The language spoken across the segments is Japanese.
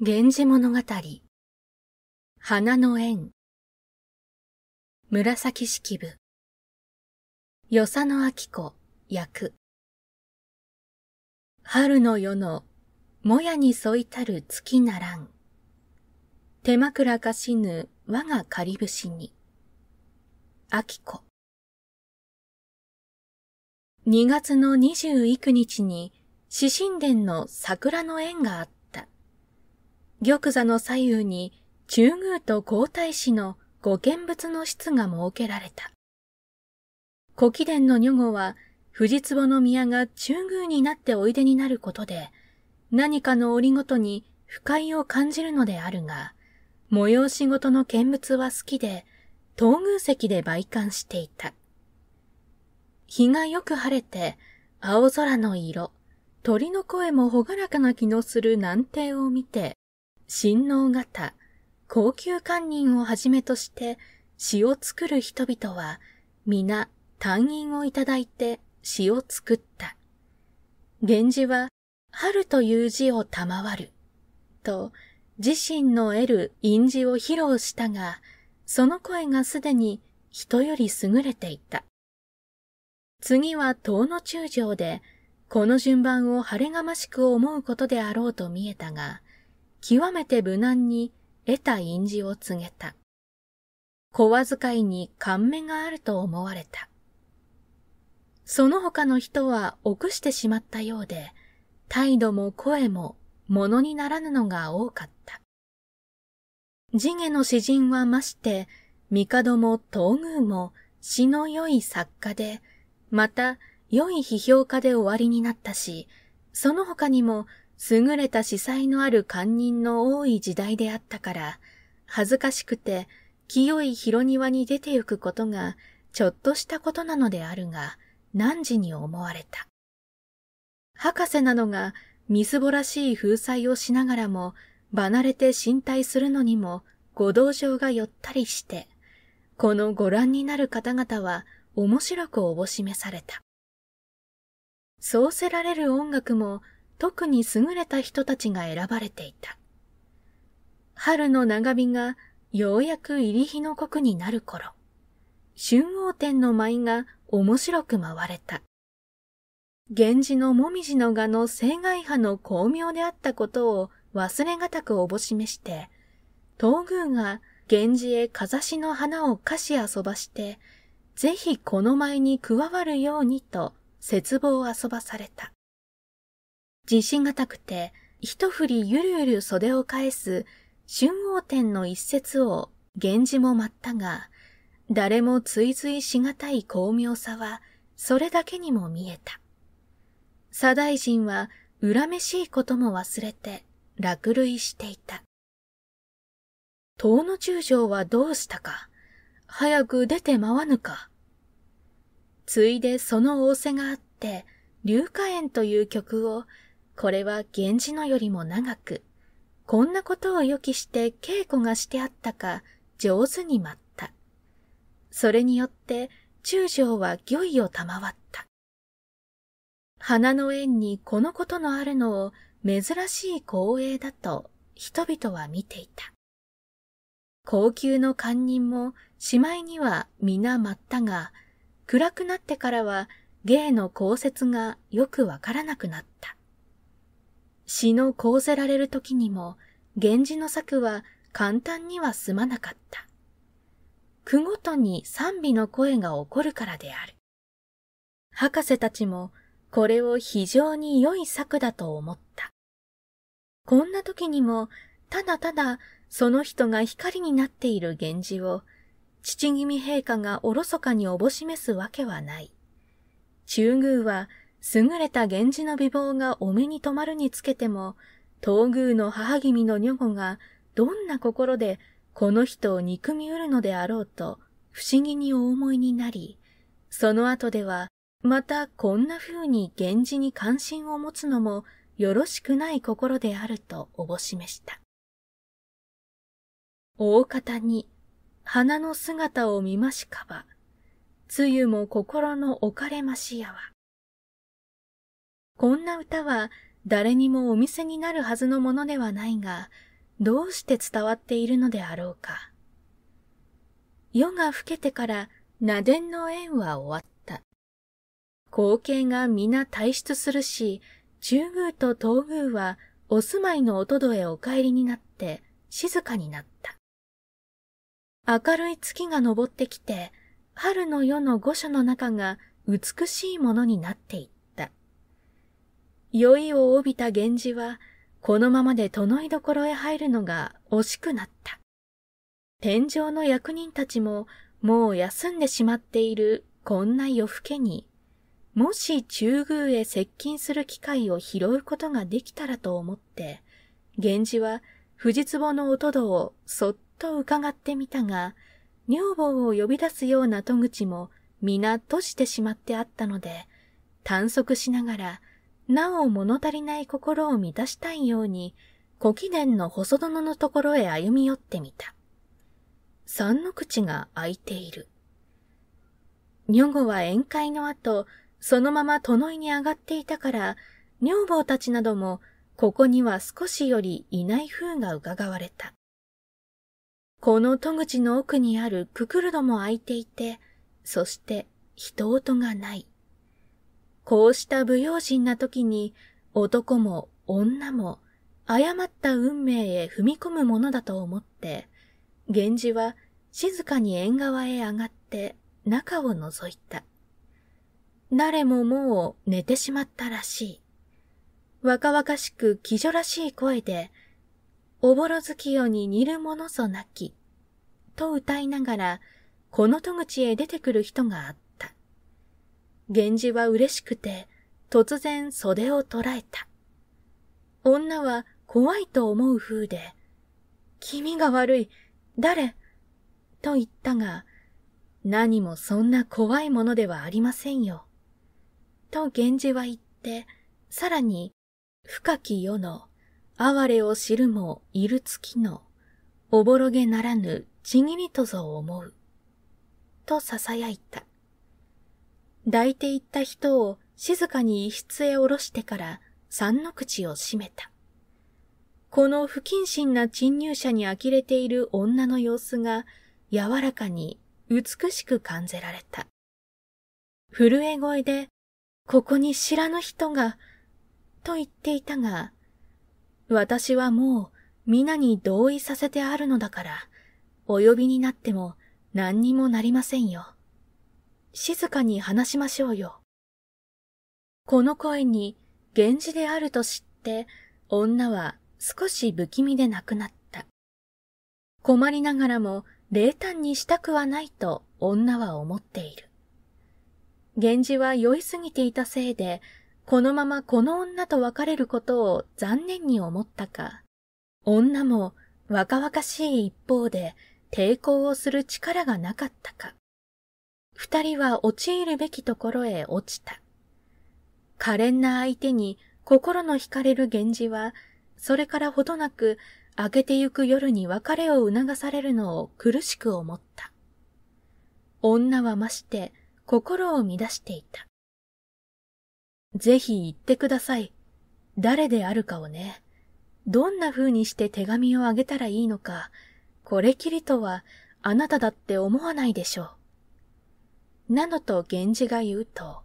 源氏物語花の縁紫式部与謝野明子役春の夜のもやに添いたる月ならん手枕かしぬ我が仮り節に明子2月の二十幾日に四神殿の桜の縁があった玉座の左右に中宮と皇太子の御見物の室が設けられた。古貴殿の女後は、藤壺の宮が中宮になっておいでになることで、何かの折ごとに不快を感じるのであるが、催し事の見物は好きで、東宮席で売館していた。日がよく晴れて、青空の色、鳥の声もほがらかな気のする南庭を見て、神農型、高級官人をはじめとして詩を作る人々は皆単飲をいただいて詩を作った。源氏は春という字を賜ると自身の得る印字を披露したが、その声がすでに人より優れていた。次は遠野中将で、この順番を晴れがましく思うことであろうと見えたが、極めて無難に得た印字を告げた。小遣いに感銘があると思われた。その他の人は臆してしまったようで、態度も声も物にならぬのが多かった。地下の詩人はまして、帝も東宮も詩の良い作家で、また良い批評家で終わりになったし、その他にも優れた司祭のある官人の多い時代であったから、恥ずかしくて、清い広庭に出て行くことが、ちょっとしたことなのであるが、何時に思われた。博士なのが、みすぼらしい風采をしながらも、離れて身体するのにも、ご同情が寄ったりして、このご覧になる方々は、面白くおぼしめされた。そうせられる音楽も、特に優れた人たちが選ばれていた。春の長火がようやく入り日の刻になる頃、春王天の舞が面白く回れた。源氏の紅葉の画の生外派の巧妙であったことを忘れがたくおぼしめして、東宮が源氏へかざしの花を貸し遊ばして、ぜひこの舞に加わるようにと、絶望遊ばされた。自信がたくて、一振りゆるゆる袖を返す春王天の一節を源氏も待ったが、誰も追随しがたい巧妙さは、それだけにも見えた。左大臣は、恨めしいことも忘れて、落雷していた。遠野中将はどうしたか早く出て回ぬかついでその仰せがあって、龍火園という曲をこれは源氏のよりも長く、こんなことを予期して稽古がしてあったか上手に待った。それによって中将は御意を賜った。花の縁にこのことのあるのを珍しい光栄だと人々は見ていた。高級の官人もしまいには皆待ったが、暗くなってからは芸の降説がよくわからなくなった。死の講せられる時にも、源氏の策は簡単には済まなかった。句ごとに賛美の声が起こるからである。博士たちもこれを非常に良い策だと思った。こんな時にも、ただただその人が光になっている源氏を、父君陛下がおろそかにおぼしめすわけはない。中宮は優れた源氏の美貌がお目に留まるにつけても、東宮の母君の女子がどんな心でこの人を憎みうるのであろうと不思議にお思いになり、その後ではまたこんな風に源氏に関心を持つのもよろしくない心であるとおぼしめした。大方に花の姿を見ましかば、つゆも心の置かれましやは。こんな歌は誰にもお見せになるはずのものではないが、どうして伝わっているのであろうか。夜が更けてからで伝の縁は終わった。光景が皆退出するし、中宮と東宮はお住まいのおとどへお帰りになって静かになった。明るい月が昇ってきて、春の夜の御所の中が美しいものになっていた。酔いを帯びた源氏は、このままで殿井所へ入るのが惜しくなった。天井の役人たちも、もう休んでしまっているこんな夜更けに、もし中宮へ接近する機会を拾うことができたらと思って、源氏は藤壺のおとどをそっと伺ってみたが、女房を呼び出すような戸口も皆閉じてしまってあったので、探索しながらなお物足りない心を満たしたいように、古記念の細殿のところへ歩み寄ってみた。三の口が開いている。女房は宴会の後、そのまま殿井に上がっていたから、女房たちなども、ここには少しよりいない風が伺われた。この戸口の奥にあるククルドも開いていて、そして人音がない。こうした不用心な時に男も女も誤った運命へ踏み込むものだと思って、源氏は静かに縁側へ上がって中を覗いた。誰ももう寝てしまったらしい。若々しく気女らしい声で、おぼろ月夜に似るものぞなき、と歌いながら、この戸口へ出てくる人があった。源氏は嬉しくて、突然袖を捉えた。女は怖いと思う風で、気味が悪い、誰と言ったが、何もそんな怖いものではありませんよ。と源氏は言って、さらに、深き世の、哀れを知るもいる月の、おぼろげならぬちぎりとぞ思う。と囁いた。抱いていった人を静かに一室へ下ろしてから三の口を閉めた。この不謹慎な侵入者に呆れている女の様子が柔らかに美しく感じられた。震え声で、ここに知らぬ人が、と言っていたが、私はもう皆に同意させてあるのだから、お呼びになっても何にもなりませんよ。静かに話しましょうよ。この声に源氏であると知って女は少し不気味で亡くなった。困りながらも冷淡にしたくはないと女は思っている。源氏は酔いすぎていたせいで、このままこの女と別れることを残念に思ったか、女も若々しい一方で抵抗をする力がなかったか。二人は陥るべきところへ落ちた。可憐な相手に心の惹かれる源氏は、それからほどなく、明けてゆく夜に別れを促されるのを苦しく思った。女はまして心を乱していた。ぜひ言ってください。誰であるかをね。どんな風にして手紙をあげたらいいのか、これきりとはあなただって思わないでしょう。などと源氏が言うと、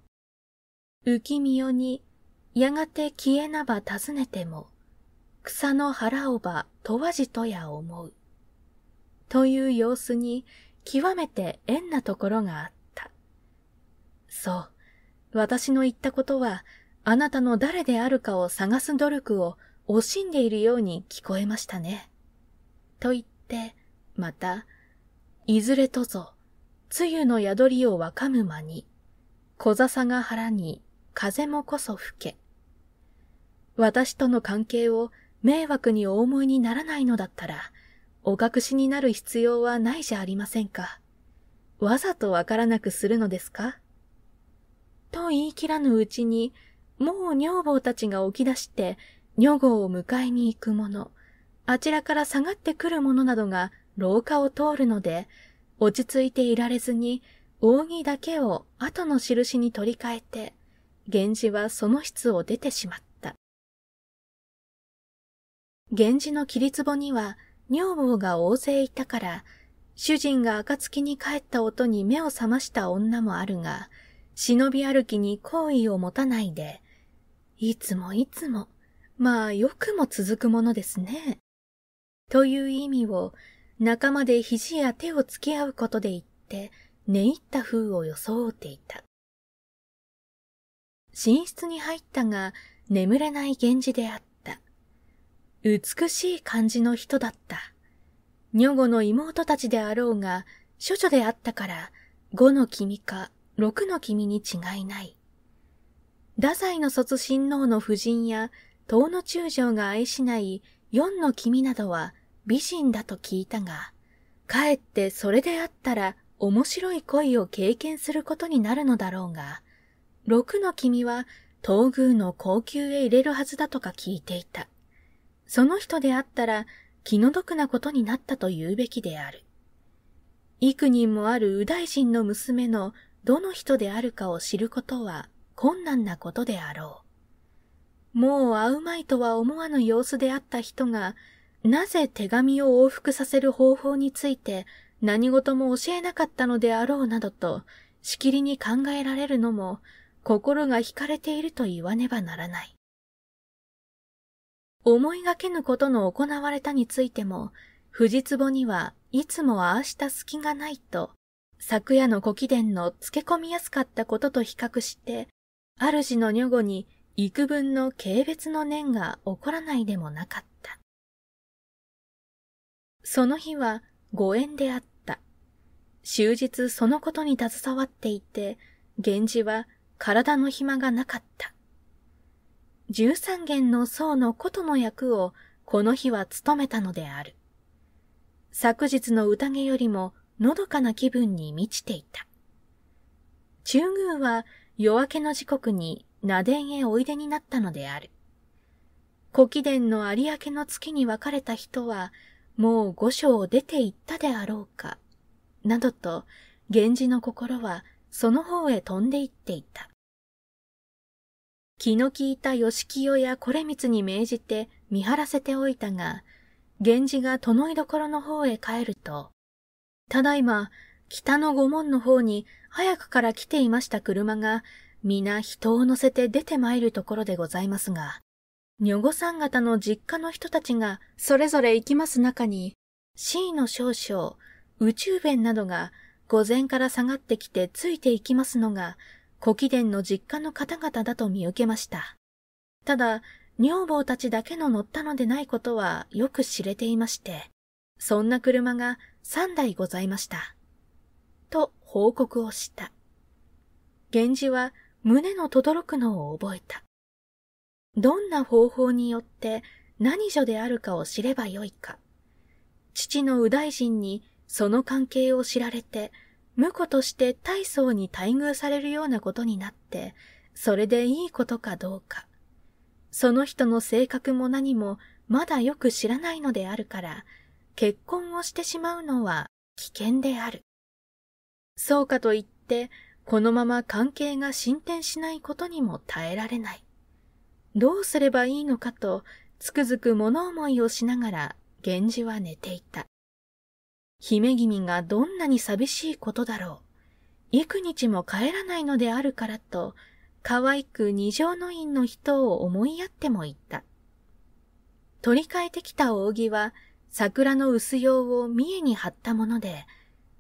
浮世よにやがて消えなば尋ねても、草の腹をば問わじとや思う。という様子に極めて縁なところがあった。そう、私の言ったことは、あなたの誰であるかを探す努力を惜しんでいるように聞こえましたね。と言って、また、いずれとぞ、つゆの宿りをわかむ間に、小笹が腹に、風もこそ吹け。私との関係を迷惑にお思いにならないのだったら、お隠しになる必要はないじゃありませんか。わざとわからなくするのですかと言い切らぬうちに、もう女房たちが起き出して、女房を迎えに行く者、あちらから下がってくる者などが廊下を通るので、落ち着いていられずに、扇だけを後の印に取り替えて、源氏はその室を出てしまった。源氏の切壺には女房が大勢いたから、主人が暁に帰った音に目を覚ました女もあるが、忍び歩きに好意を持たないで、いつもいつも、まあよくも続くものですね。という意味を仲間で肘や手を付き合うことで言って、寝入った風を装っていた。寝室に入ったが、眠れない源氏であった。美しい感じの人だった。女子の妹たちであろうが、処女であったから、五の君か六の君に違いない。太宰の卒親王の夫人や、東の中将が愛しない四の君などは、美人だと聞いたが、かえってそれであったら面白い恋を経験することになるのだろうが、六の君は東宮の高級へ入れるはずだとか聞いていた。その人であったら気の毒なことになったと言うべきである。幾人もある右大臣の娘のどの人であるかを知ることは困難なことであろう。もう会うまいとは思わぬ様子であった人がなぜ手紙を往復させる方法について何事も教えなかったのであろうなどと、しきりに考えられるのも、心が惹かれていると言わねばならない。思いがけぬことの行われたについても、藤壺にはいつもああした隙がないと、昨夜の古貴殿の付け込みやすかったことと比較して、主の女後に幾分の軽蔑の念が起こらないでもなかった。その日はご縁であった。終日そのことに携わっていて、源氏は体の暇がなかった。十三元の僧の琴の役をこの日は務めたのである。昨日の宴よりものどかな気分に満ちていた。中宮は夜明けの時刻に奈殿へおいでになったのである。古貴殿の有明の月に別れた人はもう御所を出て行ったであろうか、などと、源氏の心はその方へ飛んで行っていた。気の利いた吉清や惟光に命じて見張らせておいたが、源氏が殿居所の方へ帰ると、ただいま、北の御門の方に早くから来ていました車が、皆人を乗せて出て参るところでございますが、女御さん方の実家の人たちがそれぞれ行きます中に、C の少々、宇宙弁などが午前から下がってきてついていきますのが、古貴殿の実家の方々だと見受けました。ただ、女房たちだけの乗ったのでないことはよく知れていまして、そんな車が三台ございました。と報告をした。源氏は胸の轟くのを覚えた。どんな方法によって何女であるかを知ればよいか。父の右大臣にその関係を知られて、婿として大層に待遇されるようなことになって、それでいいことかどうか。その人の性格も何もまだよく知らないのであるから、結婚をしてしまうのは危険である。そうかといって、このまま関係が進展しないことにも耐えられない。どうすればいいのかと、つくづく物思いをしながら、源氏は寝ていた。姫君がどんなに寂しいことだろう。幾日も帰らないのであるからと、可愛く二条の院の人を思いやっても言った。取り替えてきた扇は、桜の薄葉を三重に貼ったもので、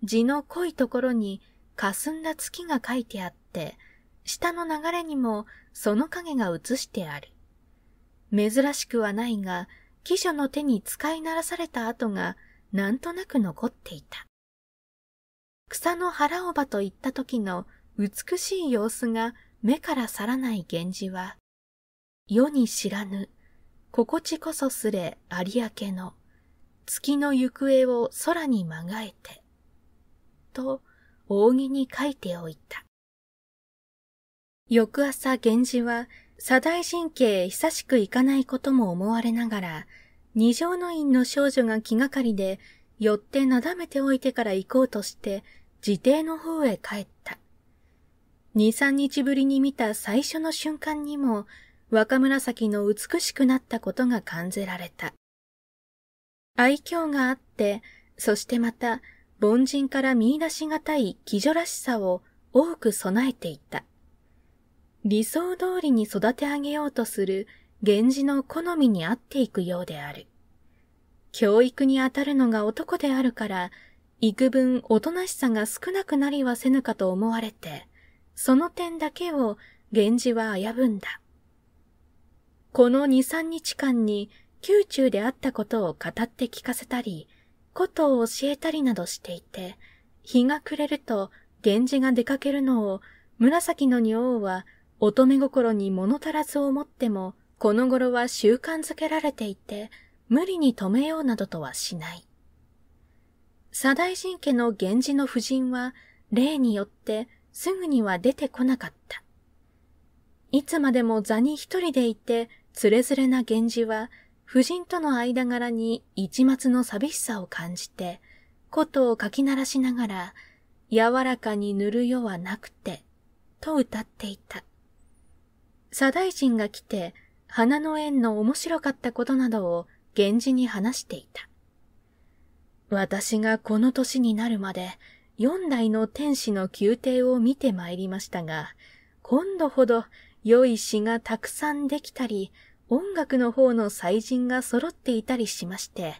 字の濃いところに霞んだ月が書いてあって、下の流れにもその影が映してある。珍しくはないが、記者の手に使いならされた跡がなんとなく残っていた。草の腹おばといった時の美しい様子が目から去らない源氏は、世に知らぬ、心地こそすれ有明の、月の行方を空にまがえて、と、扇に書いておいた。翌朝源氏は、左大神経へ久しく行かないことも思われながら、二条の院の少女が気がかりで、寄ってなだめておいてから行こうとして、自邸の方へ帰った。二三日ぶりに見た最初の瞬間にも、若紫の美しくなったことが感じられた。愛嬌があって、そしてまた、凡人から見出しがたい気女らしさを多く備えていた。理想通りに育て上げようとする源氏の好みに合っていくようである。教育に当たるのが男であるから、幾分おとなしさが少なくなりはせぬかと思われて、その点だけを源氏は危ぶんだ。この二三日間に宮中であったことを語って聞かせたり、ことを教えたりなどしていて、日が暮れると源氏が出かけるのを紫の女王は乙女心に物足らずをっても、この頃は習慣づけられていて、無理に止めようなどとはしない。左大臣家の源氏の夫人は、例によってすぐには出てこなかった。いつまでも座に一人でいて、つれづれな源氏は、夫人との間柄に一末の寂しさを感じて、とをかき鳴らしながら、柔らかに塗る世はなくて、と歌っていた。左大臣が来て、花の縁の面白かったことなどを源氏に話していた。私がこの年になるまで、四代の天使の宮廷を見て参りましたが、今度ほど良い詩がたくさんできたり、音楽の方の祭人が揃っていたりしまして、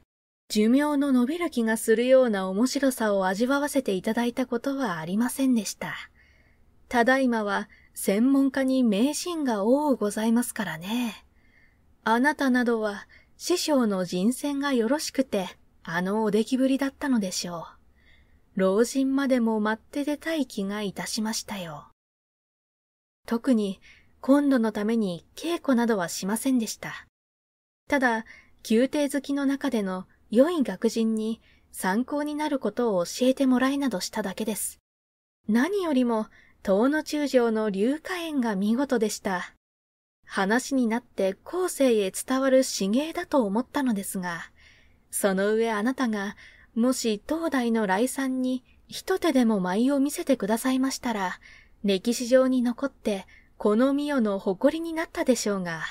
寿命の伸びる気がするような面白さを味わわせていただいたことはありませんでした。ただいまは専門家に名人が多うございますからね。あなたなどは師匠の人選がよろしくて、あのお出来ぶりだったのでしょう。老人までも待って出たい気がいたしましたよ。特に今度のために稽古などはしませんでした。ただ、宮廷好きの中での良い学人に参考になることを教えてもらいなどしただけです。何よりも遠野中将の流化園が見事でした。話になって後世へ伝わる資芸だと思ったのですが、その上あなたが、もし東大の来さに一手でも舞を見せてくださいましたら、歴史上に残って、この御代の誇りになったでしょうが。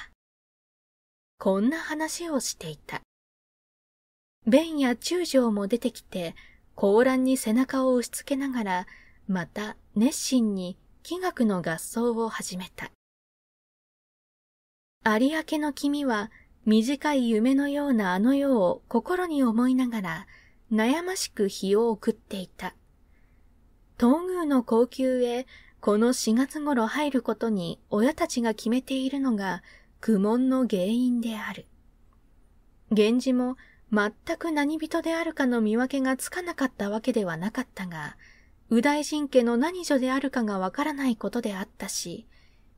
こんな話をしていた。弁や中将も出てきて、高乱に背中を押し付けながら、また熱心に器楽の合奏を始めた。有明の君は短い夢のようなあの世を心に思いながら悩ましく日を送っていた。東宮の高級へこの4月頃入ることに親たちが決めているのが苦悶の原因である。源氏も全く何人であるかの見分けがつかなかったわけではなかったが、右大臣家の何女であるかがわからないことであったし、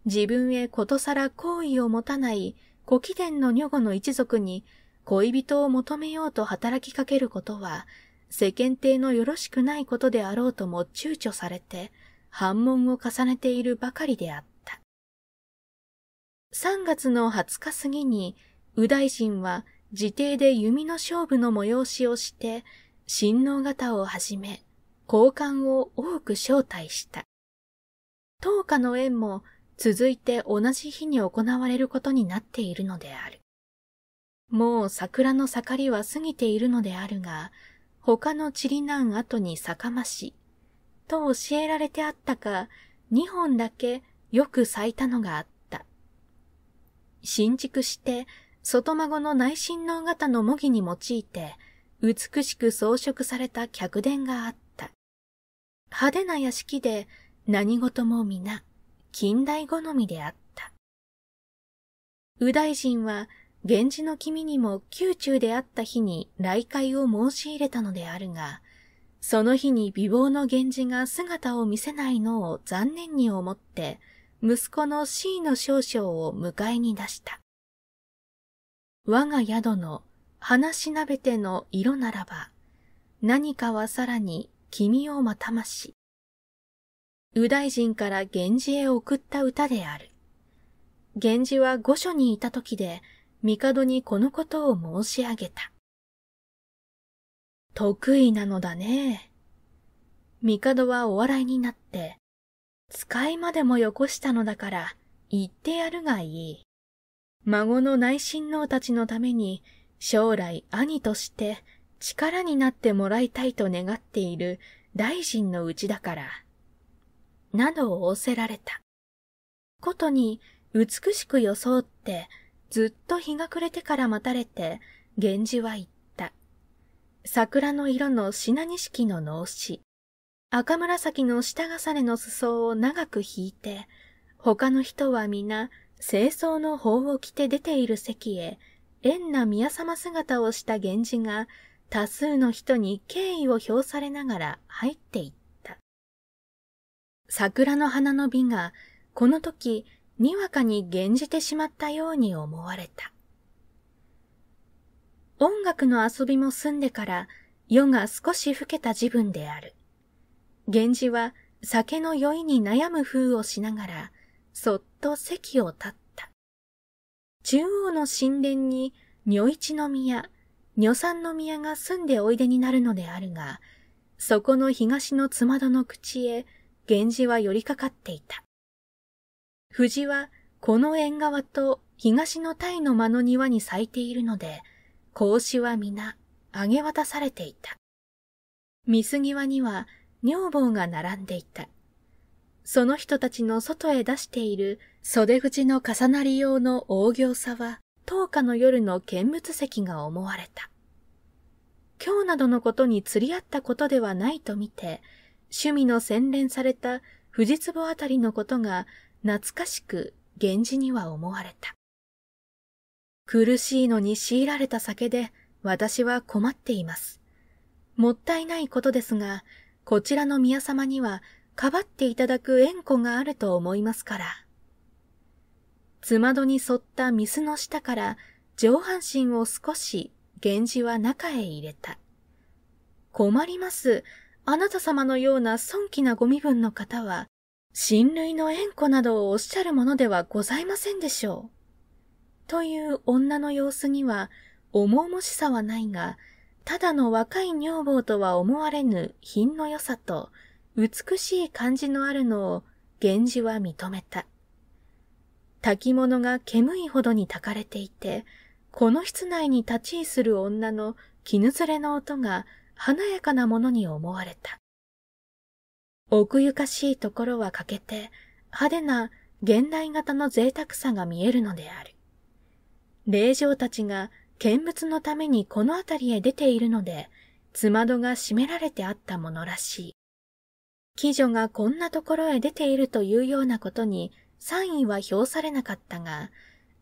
自分へことさら好意を持たない古貴殿の女後の一族に恋人を求めようと働きかけることは、世間体のよろしくないことであろうとも躊躇されて、反問を重ねているばかりであった。3月の20日過ぎに、右大臣は自邸で弓の勝負の催しをして、親王方をはじめ、交換を多く招待した。当家の縁も続いて同じ日に行われることになっているのである。もう桜の盛りは過ぎているのであるが、他の散りなん後に酒増し、と教えられてあったか、二本だけよく咲いたのがあった。新築して、外孫の内親王型の模擬に用いて、美しく装飾された客殿があった。派手な屋敷で何事も皆近代好みであった。右大臣は源氏の君にも宮中であった日に来会を申し入れたのであるが、その日に美貌の源氏が姿を見せないのを残念に思って、息子の C の少々を迎えに出した。我が宿の花しなべての色ならば、何かはさらに君をまたまし。右大臣から源氏へ送った歌である。源氏は御所にいた時で、帝にこのことを申し上げた。得意なのだね。帝はお笑いになって、使いまでもよこしたのだから、言ってやるがいい。孫の内親王たちのために、将来兄として力になってもらいたいと願っている大臣のうちだから、などを仰せられた。ことに美しく装って、ずっと日が暮れてから待たれて、源氏は言った。桜の色の品錦の脳死。赤紫の下重ねの裾を長く引いて、他の人は皆、清掃の法を着て出ている席へ、縁な宮様姿をした源氏が多数の人に敬意を表されながら入っていった。桜の花の美がこの時にわかに減じてしまったように思われた。音楽の遊びも済んでから夜が少し更けた自分である。源氏は酒の酔いに悩む風をしながら、そっと席を立った。中央の神殿に、如一宮女産の宮が住んでおいでになるのであるが、そこの東の妻戸の口へ源氏は寄りかかっていた。藤はこの縁側と東の鯛の間の庭に咲いているので、格子は皆、あげ渡されていた。見際ぎには女房が並んでいた。その人たちの外へ出している袖口の重なり用の大行さは、10日の夜の見物席が思われた。今日などのことに釣り合ったことではないと見て、趣味の洗練された藤壺あたりのことが懐かしく源氏には思われた。苦しいのに強いられた酒で私は困っています。もったいないことですが、こちらの宮様にはかばっていただく縁故があると思いますから。つまどに沿った水の下から上半身を少し源氏は中へ入れた。困ります。あなた様のような尊貴なご身分の方は、親類の縁故などをおっしゃるものではございませんでしょう。という女の様子には、重々しさはないが、ただの若い女房とは思われぬ品の良さと、美しい感じのあるのを、源氏は認めた。炊き物が煙いほどに炊かれていて、この室内に立ち居する女の絹ずれの音が華やかなものに思われた。奥ゆかしいところは欠けて、派手な現代型の贅沢さが見えるのである。霊嬢たちが見物のためにこの辺りへ出ているので、つまどが閉められてあったものらしい。貴女がこんなところへ出ているというようなことに3位は評されなかったが、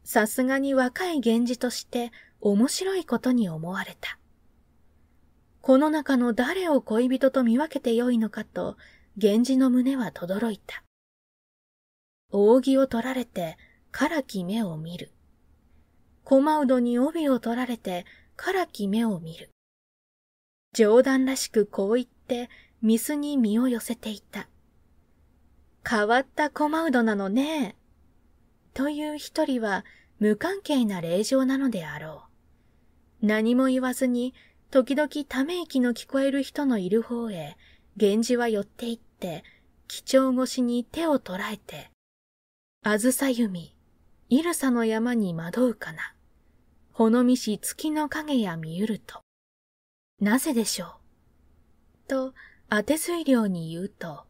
さすがに若い源氏として面白いことに思われた。この中の誰を恋人と見分けてよいのかと、源氏の胸は轟いた。扇を取られて、からき目を見る。コマウドに帯を取られて、からき目を見る。冗談らしくこう言って、ミスに身を寄せていた。変わったコマウドなのね。という一人は無関係な令状なのであろう。何も言わずに、時々ため息の聞こえる人のいる方へ、源氏は寄って行って、貴重越しに手を捉えて、あずさゆみ、イルサの山に惑うかな。ほのみし月の影や見ゆると。なぜでしょう。と、当て水量に言うと、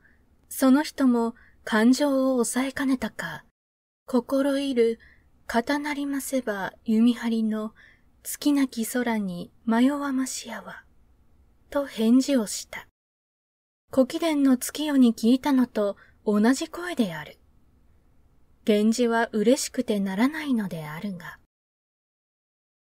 その人も感情を抑えかねたか、心いる、重なりませば弓張りの月なき空に迷わましやわ、と返事をした。古貴殿の月夜に聞いたのと同じ声である。源氏は嬉しくてならないのであるが。